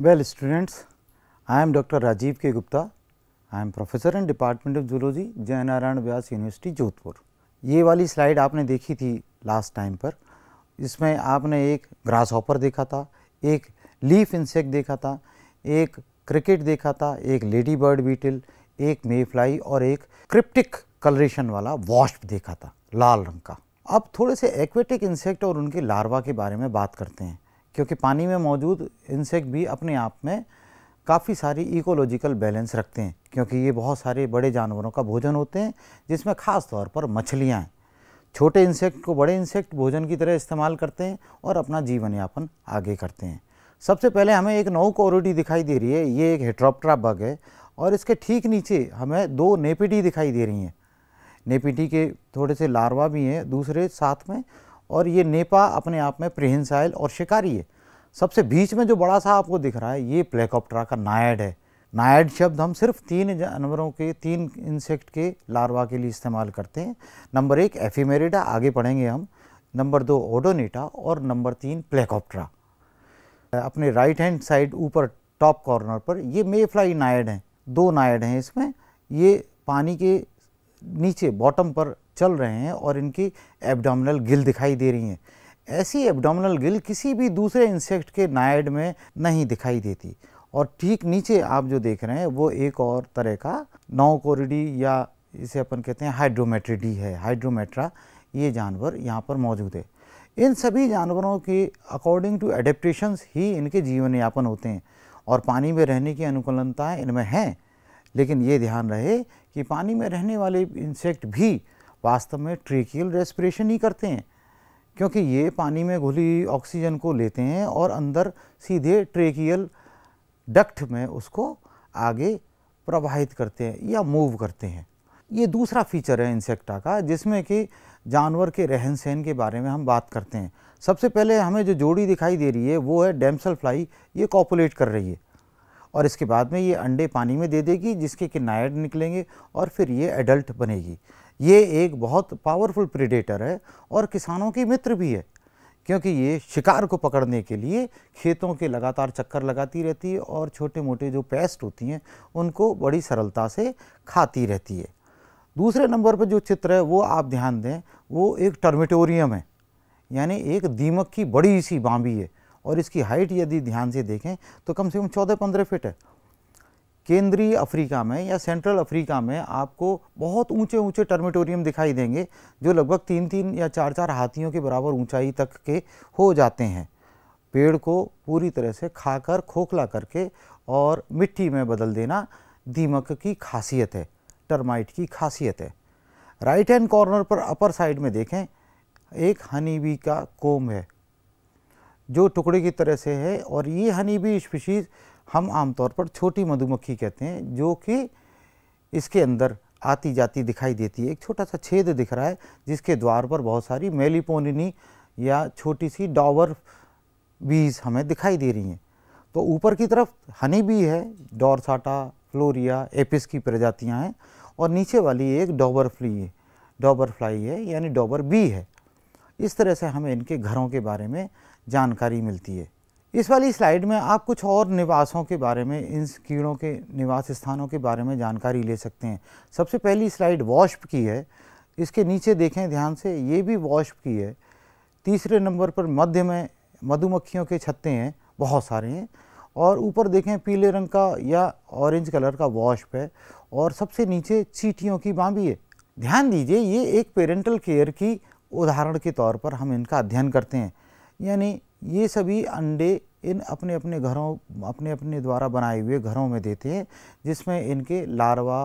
Well students, I am Dr. Rajiv K. Gupta. I am professor in Department of Zoology, Jayanarayan Vyas University, Jodhpur. ये वाली slide आपने देखी थी last time पर इसमें आपने एक ग्रास हॉपर देखा था एक लीफ इंसेक्ट देखा था एक क्रिकेट देखा था एक लेडी बर्ड बीटल एक मेफ्लाई और एक क्रिप्टिक कलरेशन वाला वॉश्प देखा था लाल रंग का अब थोड़े से एक्वेटिक इंसेक्ट और उनके लार्वा के बारे में बात करते हैं क्योंकि पानी में मौजूद इंसेक्ट भी अपने आप में काफ़ी सारी इकोलॉजिकल बैलेंस रखते हैं क्योंकि ये बहुत सारे बड़े जानवरों का भोजन होते हैं जिसमें ख़ास तौर पर मछलियाँ हैं छोटे इंसेक्ट को बड़े इंसेक्ट भोजन की तरह इस्तेमाल करते हैं और अपना जीवन यापन आगे करते हैं सबसे पहले हमें एक नौ कोरोडी दिखाई दे रही है ये एक हेट्रोप्ट्रा बग है और इसके ठीक नीचे हमें दो नेपिटी दिखाई दे रही हैं नेपिटी के थोड़े से लार्वा भी हैं दूसरे साथ में और ये नेपा अपने आप में प्रिहेंसाइल और शिकारी है सबसे बीच में जो बड़ा सा आपको दिख रहा है ये प्लेकॉप्टरा का नायड है नायड शब्द हम सिर्फ तीन जानवरों के तीन इंसेक्ट के लार्वा के लिए इस्तेमाल करते हैं नंबर एक एफीमेरिडा आगे पढ़ेंगे हम नंबर दो ओडोनीटा और नंबर तीन प्लेकॉप्टरा अपने राइट हैंड साइड ऊपर टॉप कॉर्नर पर ये मेफ्लाई नायड हैं दो नायड हैं इसमें ये पानी के नीचे बॉटम पर चल रहे हैं और इनकी एब्डोमिनल गिल दिखाई दे रही हैं ऐसी एब्डोमिनल गिल किसी भी दूसरे इंसेक्ट के नायड में नहीं दिखाई देती और ठीक नीचे आप जो देख रहे हैं वो एक और तरह का नोकोरिडी या इसे अपन कहते हैं हाइड्रोमेट्रिडी है हाइड्रोमेट्रा ये जानवर यहाँ पर मौजूद है इन सभी जानवरों के अकॉर्डिंग टू एडेप्टशन ही इनके जीवन यापन होते हैं और पानी में रहने की अनुकूलताएँ इनमें हैं लेकिन ये ध्यान रहे कि पानी में रहने वाले इंसेक्ट भी वास्तव में ट्रेकियल रेस्पिरेशन ही करते हैं क्योंकि ये पानी में घुली ऑक्सीजन को लेते हैं और अंदर सीधे ट्रेकियल डक्ट में उसको आगे प्रवाहित करते हैं या मूव करते हैं ये दूसरा फीचर है इंसेक्टा का जिसमें कि जानवर के रहन सहन के बारे में हम बात करते हैं सबसे पहले हमें जो जोड़ी दिखाई दे रही है वो है डेमसल फ्लाई ये कॉपुलेट कर रही है और इसके बाद में ये अंडे पानी में दे देगी जिसके कि नायड निकलेंगे और फिर ये एडल्ट बनेगी ये एक बहुत पावरफुल प्रिडेटर है और किसानों की मित्र भी है क्योंकि ये शिकार को पकड़ने के लिए खेतों के लगातार चक्कर लगाती रहती है और छोटे मोटे जो पेस्ट होती हैं उनको बड़ी सरलता से खाती रहती है दूसरे नंबर पर जो चित्र है वो आप ध्यान दें वो एक टर्मिटोरियम है यानी एक दीमक की बड़ी सी बाँबी है और इसकी हाइट यदि ध्यान से देखें तो कम से कम चौदह पंद्रह फिट है केंद्रीय अफ्रीका में या सेंट्रल अफ्रीका में आपको बहुत ऊंचे ऊंचे टर्मेटोरियम दिखाई देंगे जो लगभग तीन तीन या चार चार हाथियों के बराबर ऊंचाई तक के हो जाते हैं पेड़ को पूरी तरह से खाकर खोखला करके और मिट्टी में बदल देना दीमक की खासियत है टर्माइट की खासियत है राइट हैंड कॉर्नर पर अपर साइड में देखें एक हनीबी का कोम है जो टुकड़े की तरह से है और ये हनीबी स्पीशीज़ हम आमतौर पर छोटी मधुमक्खी कहते हैं जो कि इसके अंदर आती जाती दिखाई देती है एक छोटा सा छेद दिख रहा है जिसके द्वार पर बहुत सारी मेलीपोनिनी या छोटी सी डॉवर बीज हमें दिखाई दे रही हैं तो ऊपर की तरफ हनी भी है डॉरसाटा फ्लोरिया एपिस की प्रजातियां हैं और नीचे वाली एक डॉबर फ्ली है डॉबर फ्लाई है यानी डॉबर बी है इस तरह से हमें इनके घरों के बारे में जानकारी मिलती है इस वाली स्लाइड में आप कुछ और निवासों के बारे में इन कीड़ों के निवास स्थानों के बारे में जानकारी ले सकते हैं सबसे पहली स्लाइड वॉश्प की है इसके नीचे देखें ध्यान से ये भी वॉश्प की है तीसरे नंबर पर मध्य में मधुमक्खियों के छत्ते हैं बहुत सारे हैं और ऊपर देखें पीले रंग का या ऑरेंज कलर का वॉश्प है और सबसे नीचे चीटियों की बाँबी है ध्यान दीजिए ये एक पेरेंटल केयर की उदाहरण के तौर पर हम इनका अध्ययन करते हैं यानी ये सभी अंडे इन अपने अपने घरों अपने अपने द्वारा बनाए हुए घरों में देते हैं जिसमें इनके लार्वा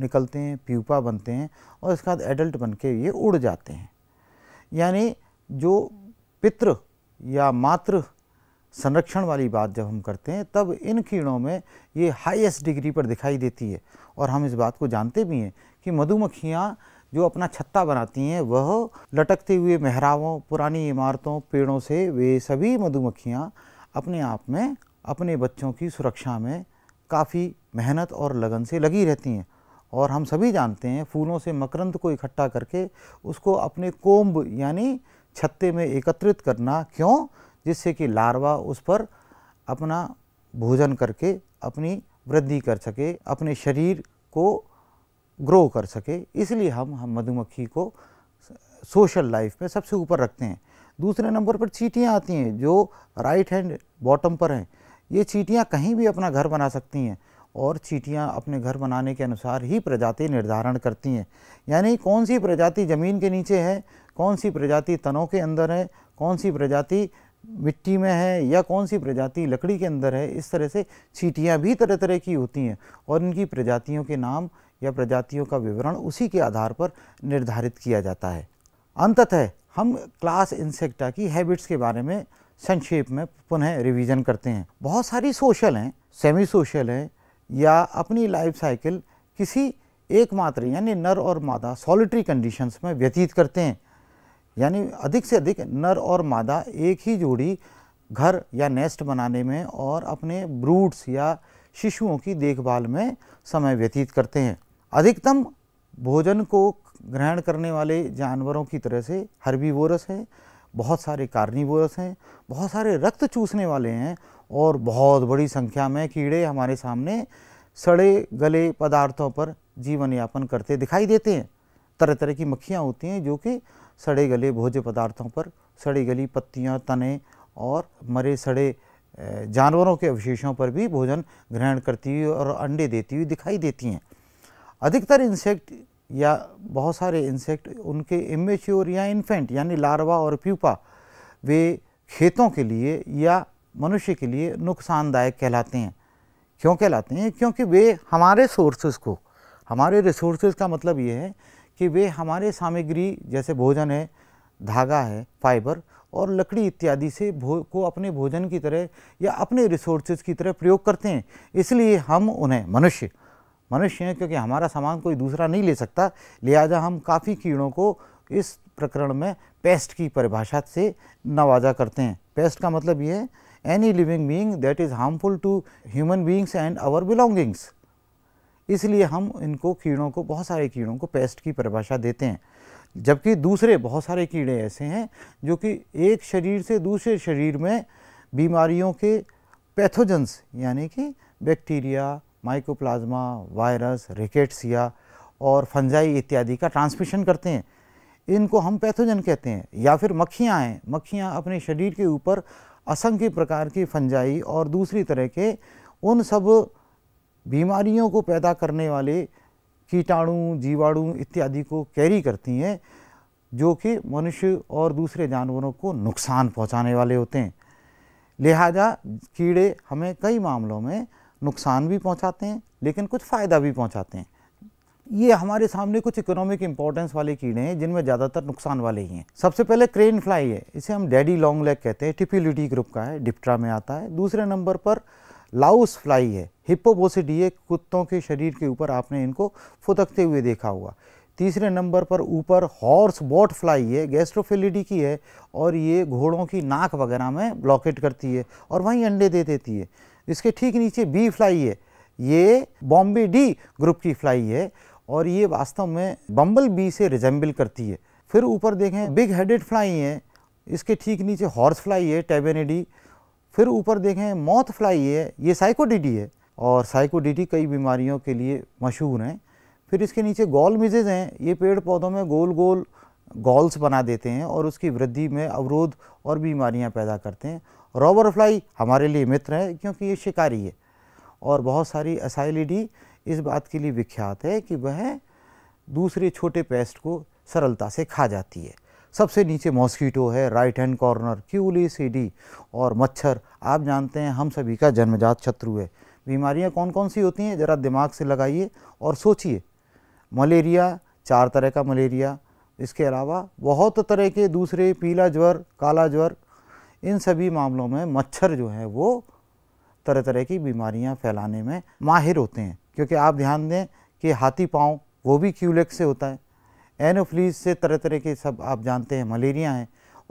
निकलते हैं प्यूपा बनते हैं और इसके बाद एडल्ट बन के ये उड़ जाते हैं यानी जो पितृ या मातृ संरक्षण वाली बात जब हम करते हैं तब इन कीड़ों में ये हाईएस्ट डिग्री पर दिखाई देती है और हम इस बात को जानते भी हैं कि मधुमक्खियाँ जो अपना छत्ता बनाती हैं वह लटकते हुए मेहरावों पुरानी इमारतों पेड़ों से वे सभी मधुमक्खियाँ अपने आप में अपने बच्चों की सुरक्षा में काफ़ी मेहनत और लगन से लगी रहती हैं और हम सभी जानते हैं फूलों से मकरंद को इकट्ठा करके उसको अपने कोम्ब यानी छत्ते में एकत्रित करना क्यों जिससे कि लार्वा उस पर अपना भोजन करके अपनी वृद्धि कर सके अपने शरीर को ग्रो कर सके इसलिए हम हम मधुमक्खी को सोशल लाइफ में सबसे ऊपर रखते हैं दूसरे नंबर पर चीटियाँ आती हैं जो राइट हैंड बॉटम पर हैं ये चीटियाँ कहीं भी अपना घर बना सकती हैं और चीटियाँ अपने घर बनाने के अनुसार ही प्रजाति निर्धारण करती हैं यानी कौन सी प्रजाति ज़मीन के नीचे है कौन सी प्रजाति तनों के अंदर है कौन सी प्रजाति मिट्टी में है या कौन सी प्रजाति लकड़ी के अंदर है इस तरह से चीटियाँ भी तरह तरह की होती हैं और इनकी प्रजातियों के नाम या प्रजातियों का विवरण उसी के आधार पर निर्धारित किया जाता है अंततः हम क्लास इंसेक्टा की हैबिट्स के बारे में संक्षेप में पुनः रिवीजन करते हैं बहुत सारी सोशल हैं सेमी सोशल हैं या अपनी लाइफ साइकिल किसी एकमात्र यानी नर और मादा सॉलिटरी कंडीशंस में व्यतीत करते हैं यानी अधिक से अधिक नर और मादा एक ही जोड़ी घर या नेस्ट बनाने में और अपने ब्रूड्स या शिशुओं की देखभाल में समय व्यतीत करते हैं अधिकतम भोजन को ग्रहण करने वाले जानवरों की तरह से हर्बीवोरस हैं बहुत सारे कार्निवोरस हैं बहुत सारे रक्त चूसने वाले हैं और बहुत बड़ी संख्या में कीड़े हमारे सामने सड़े गले पदार्थों पर जीवन यापन करते दिखाई देते हैं तरह तरह की मक्खियाँ होती हैं जो कि सड़े गले भोज्य पदार्थों पर सड़ी गली पत्तियाँ तने और मरे सड़े जानवरों के अवशेषों पर भी भोजन ग्रहण करती हुई और अंडे देती हुई दिखाई देती हैं अधिकतर इंसेक्ट या बहुत सारे इंसेक्ट उनके इमेच्योर या इन्फेंट यानी लार्वा और प्यूपा वे खेतों के लिए या मनुष्य के लिए नुकसानदायक कहलाते हैं क्यों कहलाते हैं क्योंकि वे हमारे सोर्सेज को हमारे रिसोर्सेज का मतलब ये है कि वे हमारे सामग्री जैसे भोजन है धागा है फाइबर और लकड़ी इत्यादि से भो को अपने भोजन की तरह या अपने रिसोर्सेज की तरह प्रयोग करते हैं इसलिए हम उन्हें मनुष्य मनुष्य हैं क्योंकि हमारा सामान कोई दूसरा नहीं ले सकता लिहाजा हम काफ़ी कीड़ों को इस प्रकरण में पेस्ट की परिभाषा से नवाजा करते हैं पेस्ट का मतलब ये है any living being that is harmful to human beings and our belongings इसलिए हम इनको कीड़ों को बहुत सारे कीड़ों को पेस्ट की परिभाषा देते हैं जबकि दूसरे बहुत सारे कीड़े ऐसे हैं जो कि एक शरीर से दूसरे शरीर में बीमारियों के पैथोजन्स यानी कि बैक्टीरिया माइकोप्लाज्मा वायरस रिकेट्सिया और फंजाई इत्यादि का ट्रांसमिशन करते हैं इनको हम पैथोजन कहते हैं या फिर मक्खियाँ हैं मक्खियाँ अपने शरीर के ऊपर असंख्य प्रकार की फंजाई और दूसरी तरह के उन सब बीमारियों को पैदा करने वाले कीटाणु जीवाणु इत्यादि को कैरी करती हैं जो कि मनुष्य और दूसरे जानवरों को नुकसान पहुंचाने वाले होते हैं लिहाजा कीड़े हमें कई मामलों में नुकसान भी पहुंचाते हैं लेकिन कुछ फ़ायदा भी पहुंचाते हैं ये हमारे सामने कुछ इकोनॉमिक इंपॉर्टेंस वाले कीड़े हैं जिनमें ज़्यादातर नुकसान वाले ही हैं सबसे पहले क्रेन फ्लाई है इसे हम डैडी लॉन्ग लेग कहते हैं टिपिलिटी ग्रुप का है डिप्ट्रा में आता है दूसरे नंबर पर लाउस फ्लाई है हिप्पोबोसिडी है कुत्तों के शरीर के ऊपर आपने इनको फुदकते हुए देखा हुआ तीसरे नंबर पर ऊपर हॉर्स बॉट फ्लाई है गैस्ट्रोफिलिडी की है और ये घोड़ों की नाक वगैरह में ब्लॉकेट करती है और वहीं अंडे दे देती है इसके ठीक नीचे बी फ्लाई है ये बॉम्बे डी ग्रुप की फ्लाई है और ये वास्तव में बम्बल बी से रिजेंबल करती है फिर ऊपर देखें बिग हेडेड फ्लाई है इसके ठीक नीचे हॉर्स फ्लाई है टेबेनेडी फिर ऊपर देखें मौत फ्लाई है ये साइकोडिडी है और साइकोडिडी कई बीमारियों के लिए मशहूर हैं फिर इसके नीचे गोल मिजेज हैं ये पेड़ पौधों में गोल गोल गोल्स बना देते हैं और उसकी वृद्धि में अवरोध और बीमारियां पैदा करते हैं रॉबर फ्लाई हमारे लिए मित्र है क्योंकि ये शिकारी है और बहुत सारी असाइलिडी इस बात के लिए विख्यात है कि वह दूसरे छोटे पेस्ट को सरलता से खा जाती है सबसे नीचे मॉस्कीटो है right hand corner culicidae और मच्छर आप जानते हैं हम सभी का जन्मजात शत्रु है बीमारियां कौन कौन सी होती हैं ज़रा दिमाग से लगाइए और सोचिए मलेरिया चार तरह का मलेरिया इसके अलावा बहुत तरह के दूसरे पीला ज्वर काला ज्वर इन सभी मामलों में मच्छर जो हैं वो तरह तरह की बीमारियां फैलाने में माहिर होते हैं क्योंकि आप ध्यान दें कि हाथी पाँव वो भी क्यूलेक्स से होता है एनोफ्लीज से तरह तरह के सब आप जानते हैं मलेरिया हैं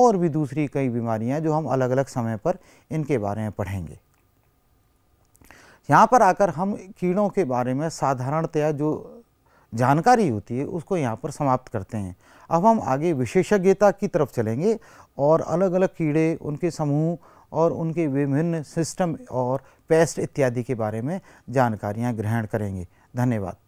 और भी दूसरी कई बीमारियां जो हम अलग अलग समय पर इनके बारे में पढ़ेंगे यहाँ पर आकर हम कीड़ों के बारे में साधारणतया जो जानकारी होती है उसको यहाँ पर समाप्त करते हैं अब हम आगे विशेषज्ञता की तरफ चलेंगे और अलग अलग कीड़े उनके समूह और उनके विभिन्न सिस्टम और पेस्ट इत्यादि के बारे में जानकारियाँ ग्रहण करेंगे धन्यवाद